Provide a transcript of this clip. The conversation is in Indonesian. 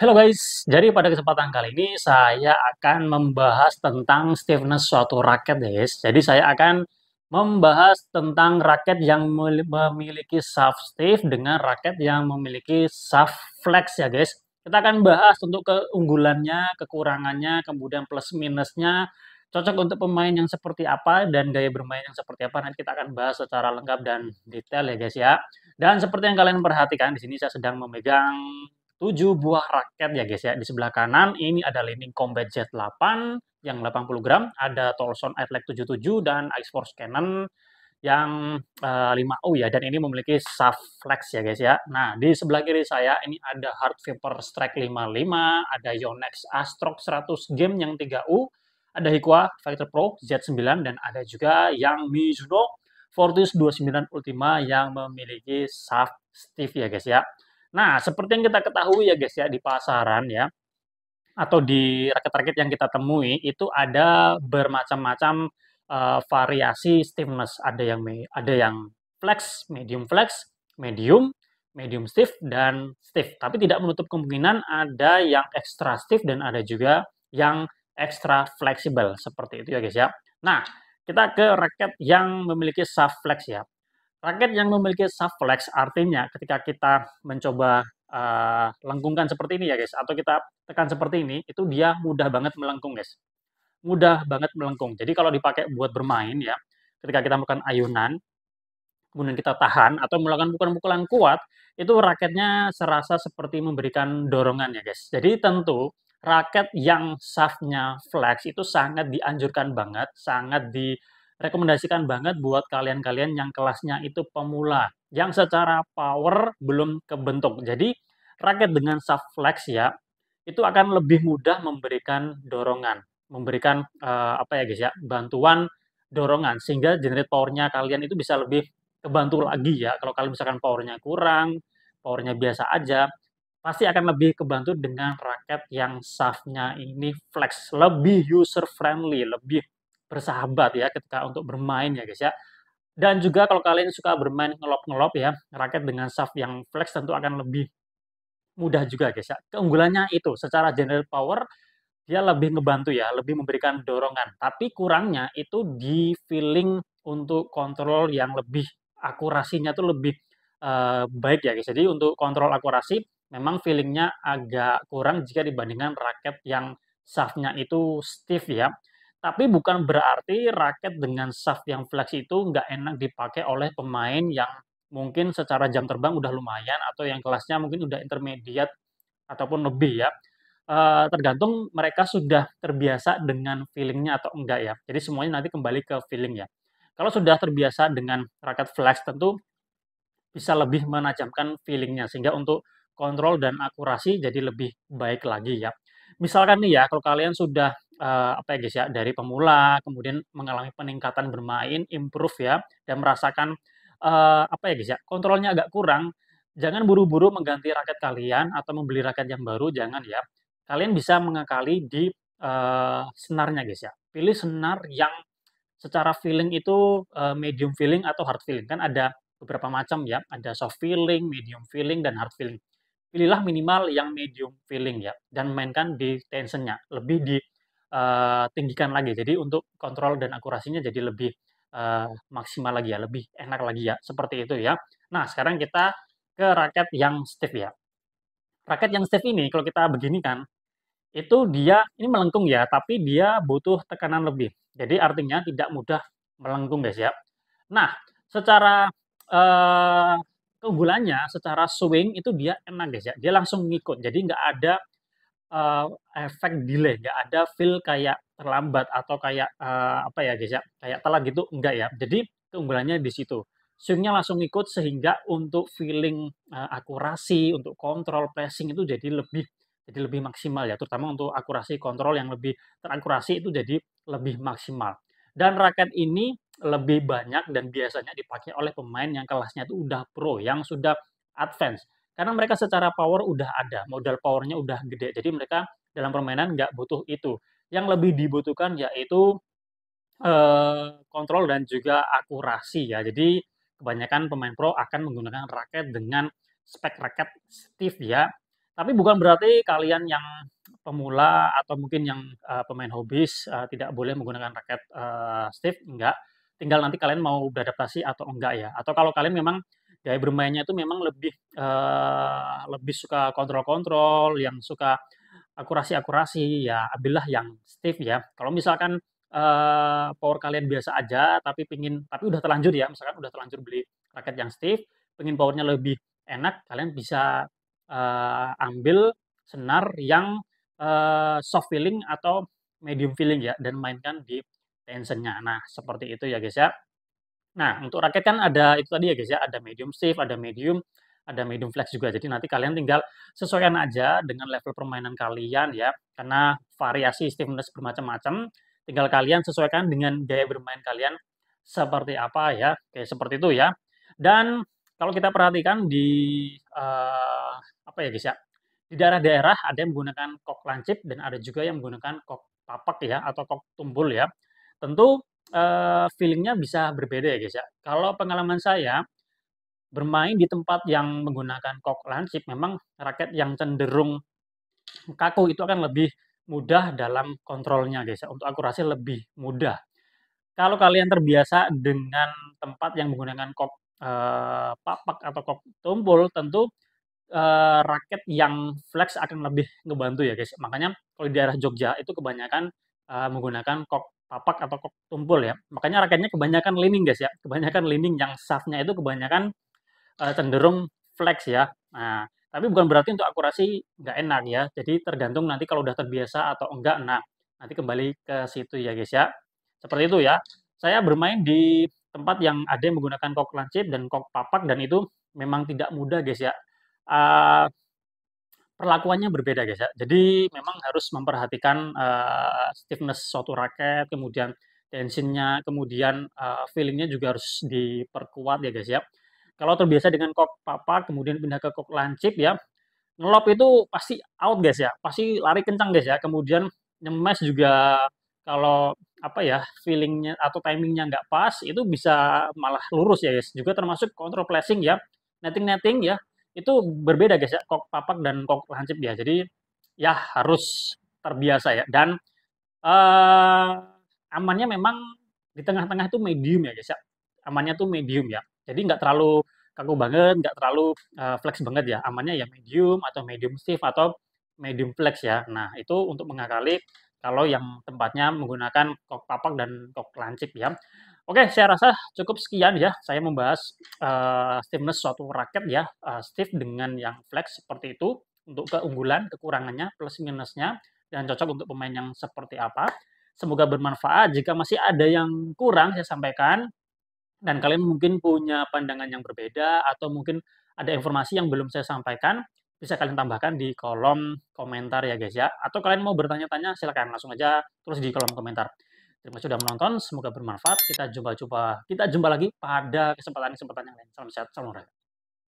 Halo guys, jadi pada kesempatan kali ini saya akan membahas tentang stiffness suatu raket ya guys. Jadi saya akan membahas tentang raket yang memiliki soft stiff dengan raket yang memiliki soft flex ya guys. Kita akan bahas untuk keunggulannya, kekurangannya, kemudian plus minusnya, cocok untuk pemain yang seperti apa dan gaya bermain yang seperti apa. Nanti kita akan bahas secara lengkap dan detail ya guys ya. Dan seperti yang kalian perhatikan di sini saya sedang memegang tujuh buah raket ya guys ya. Di sebelah kanan ini ada Lightning Combat Jet 8 yang 80 gram, ada Tolson Airleg 77 dan Ice Force Cannon yang uh, eh, 5U ya dan ini memiliki soft flex ya guys ya. Nah, di sebelah kiri saya ini ada Hard Viper Strike 55, ada Yonex Astrox 100 game yang 3U, ada Hikwa Fighter Pro Z9 dan ada juga yang Mizuno Fortis 29 Ultima yang memiliki soft stiff ya guys ya. Nah, seperti yang kita ketahui ya guys ya di pasaran ya atau di raket-raket yang kita temui itu ada bermacam-macam uh, variasi stiffness. Ada yang ada yang flex, medium flex, medium, medium stiff dan stiff. Tapi tidak menutup kemungkinan ada yang extra stiff dan ada juga yang extra fleksibel seperti itu ya guys ya. Nah, kita ke raket yang memiliki soft flex ya. Raket yang memiliki soft flex artinya ketika kita mencoba uh, eh, lengkungkan seperti ini ya guys, atau kita tekan seperti ini, itu dia mudah banget melengkung guys. Mudah banget melengkung. Jadi kalau dipakai buat bermain ya, ketika kita melakukan ayunan, kemudian kita tahan atau melakukan pukulan-pukulan kuat, itu raketnya serasa seperti memberikan dorongan ya guys. Jadi tentu raket yang shaftnya flex itu sangat dianjurkan banget, sangat di rekomendasikan banget buat kalian-kalian yang kelasnya itu pemula, yang secara power belum kebentuk. Jadi, raket dengan soft flex ya, itu akan lebih mudah memberikan dorongan, memberikan uh, apa ya guys ya, bantuan dorongan sehingga generate powernya kalian itu bisa lebih kebantu lagi ya. Kalau kalian misalkan powernya kurang, powernya biasa aja, pasti akan lebih kebantu dengan raket yang shaftnya ini flex, lebih user friendly, lebih bersahabat ya ketika untuk bermain ya guys ya. Dan juga kalau kalian suka bermain ngelop-ngelop ya, raket dengan shaft yang flex tentu akan lebih mudah juga guys ya. Keunggulannya itu secara general power dia lebih ngebantu ya, lebih memberikan dorongan. Tapi kurangnya itu di feeling untuk kontrol yang lebih akurasinya tuh lebih uh, baik ya guys. Ya. Jadi untuk kontrol akurasi memang feelingnya agak kurang jika dibandingkan raket yang shaftnya itu stiff ya. Tapi bukan berarti raket dengan shaft yang flex itu nggak enak dipakai oleh pemain yang mungkin secara jam terbang udah lumayan atau yang kelasnya mungkin udah intermediate ataupun lebih ya. Uh, tergantung mereka sudah terbiasa dengan feelingnya atau enggak ya. Jadi semuanya nanti kembali ke feeling ya. Kalau sudah terbiasa dengan raket flex tentu bisa lebih menajamkan feelingnya sehingga untuk kontrol dan akurasi jadi lebih baik lagi ya. Misalkan nih ya, kalau kalian sudah uh, apa ya guys ya dari pemula kemudian mengalami peningkatan bermain improve ya dan merasakan uh, apa ya guys ya kontrolnya agak kurang jangan buru-buru mengganti raket kalian atau membeli raket yang baru jangan ya kalian bisa mengakali di uh, senarnya guys ya pilih senar yang secara feeling itu uh, medium feeling atau hard feeling kan ada beberapa macam ya ada soft feeling medium feeling dan hard feeling pilihlah minimal yang medium feeling ya dan mainkan di tensionnya lebih di Eh, tinggikan lagi. Jadi untuk kontrol dan akurasinya jadi lebih uh, maksimal lagi ya, lebih enak lagi ya, seperti itu ya. Nah sekarang kita ke raket yang stiff ya. Raket yang stiff ini kalau kita begini kan itu dia ini melengkung ya, tapi dia butuh tekanan lebih. Jadi artinya tidak mudah melengkung guys ya. Nah secara uh, keunggulannya secara swing itu dia enak guys ya. Dia langsung ngikut. Jadi nggak ada uh, efek delay, nggak ada feel kayak terlambat atau kayak uh, apa ya guys ya, kayak telat gitu enggak ya. Jadi keunggulannya di situ. Swingnya langsung ikut sehingga untuk feeling uh, akurasi, untuk kontrol pressing itu jadi lebih jadi lebih maksimal ya, terutama untuk akurasi kontrol yang lebih terakurasi itu jadi lebih maksimal. Dan raket ini lebih banyak dan biasanya dipakai oleh pemain yang kelasnya itu udah pro, yang sudah advance karena mereka secara power udah ada, modal powernya udah gede. Jadi mereka dalam permainan nggak butuh itu. Yang lebih dibutuhkan yaitu eh, kontrol dan juga akurasi ya. Jadi kebanyakan pemain pro akan menggunakan raket dengan spek raket stiff ya. Tapi bukan berarti kalian yang pemula atau mungkin yang uh, pemain hobis uh, tidak boleh menggunakan raket uh, stiff, enggak. Tinggal nanti kalian mau beradaptasi atau enggak ya. Atau kalau kalian memang gaya bermainnya itu memang lebih uh, lebih suka kontrol-kontrol, yang suka akurasi-akurasi ya ambillah yang stiff ya. Kalau misalkan uh, power kalian biasa aja tapi pingin tapi udah terlanjur ya, misalkan udah terlanjur beli raket yang stiff, pengen powernya lebih enak, kalian bisa uh, ambil senar yang uh, soft feeling atau medium feeling ya dan mainkan di tensionnya. Nah, seperti itu ya guys ya. Nah, untuk raket kan ada itu tadi ya guys ya, ada medium safe, ada medium, ada medium flex juga. Jadi nanti kalian tinggal sesuaikan aja dengan level permainan kalian ya, karena variasi stiffness bermacam-macam. Tinggal kalian sesuaikan dengan gaya bermain kalian seperti apa ya, kayak seperti itu ya. Dan kalau kita perhatikan di uh, apa ya guys ya, di daerah-daerah ada yang menggunakan kok lancip dan ada juga yang menggunakan kok tapak ya atau kok tumbul ya. Tentu uh, feelingnya bisa berbeda ya, guys, ya. Kalau pengalaman saya, bermain di tempat yang menggunakan kok lansip, memang raket yang cenderung kaku itu akan lebih mudah dalam kontrolnya, guys, ya, untuk akurasi lebih mudah. Kalau kalian terbiasa dengan tempat yang menggunakan kok, eh, papak atau kok tumpul, tentu, eh, raket yang flex akan lebih ngebantu ya, guys. Makanya kalau di daerah Jogja itu kebanyakan, eh, menggunakan kok tapak atau kok tumpul ya. Makanya raketnya kebanyakan leaning guys ya. Kebanyakan leaning yang shaftnya itu kebanyakan uh, cenderung flex ya. Nah, tapi bukan berarti untuk akurasi nggak enak ya. Jadi tergantung nanti kalau udah terbiasa atau enggak. Nah, nanti kembali ke situ ya guys ya. Seperti itu ya. Saya bermain di tempat yang ada yang menggunakan kok lancip dan kok papak dan itu memang tidak mudah guys ya. Uh, perlakuannya berbeda guys ya. Jadi memang harus memperhatikan uh, stiffness suatu raket, kemudian tensionnya, kemudian uh, feelingnya juga harus diperkuat ya guys ya. Kalau terbiasa dengan kok papa, kemudian pindah ke kok lancip ya, ngelop itu pasti out guys ya, pasti lari kencang guys ya. Kemudian nyemes juga kalau apa ya feelingnya atau timingnya nggak pas itu bisa malah lurus ya guys. Juga termasuk kontrol placing ya, netting netting ya, itu berbeda guys ya kok papak dan kok lancip ya jadi ya harus terbiasa ya dan uh, amannya memang di tengah-tengah itu medium ya guys ya amannya tuh medium ya jadi nggak terlalu kaku banget nggak terlalu uh, flex banget ya amannya ya medium atau medium stiff atau medium flex ya nah itu untuk mengakali kalau yang tempatnya menggunakan kok papak dan kok lancip ya Oke, saya rasa cukup sekian ya. Saya membahas uh, eh, stiffness suatu raket ya, uh, eh, stiff dengan yang flex seperti itu untuk keunggulan, kekurangannya, plus minusnya, dan cocok untuk pemain yang seperti apa. Semoga bermanfaat. Jika masih ada yang kurang, saya sampaikan. Dan kalian mungkin punya pandangan yang berbeda atau mungkin ada informasi yang belum saya sampaikan, bisa kalian tambahkan di kolom komentar ya guys ya. Atau kalian mau bertanya-tanya, silakan langsung aja terus di kolom komentar. Terima kasih sudah menonton, semoga bermanfaat. Kita jumpa-jumpa, kita jumpa lagi pada kesempatan-kesempatan yang lain. Salam sehat, salam olahraga.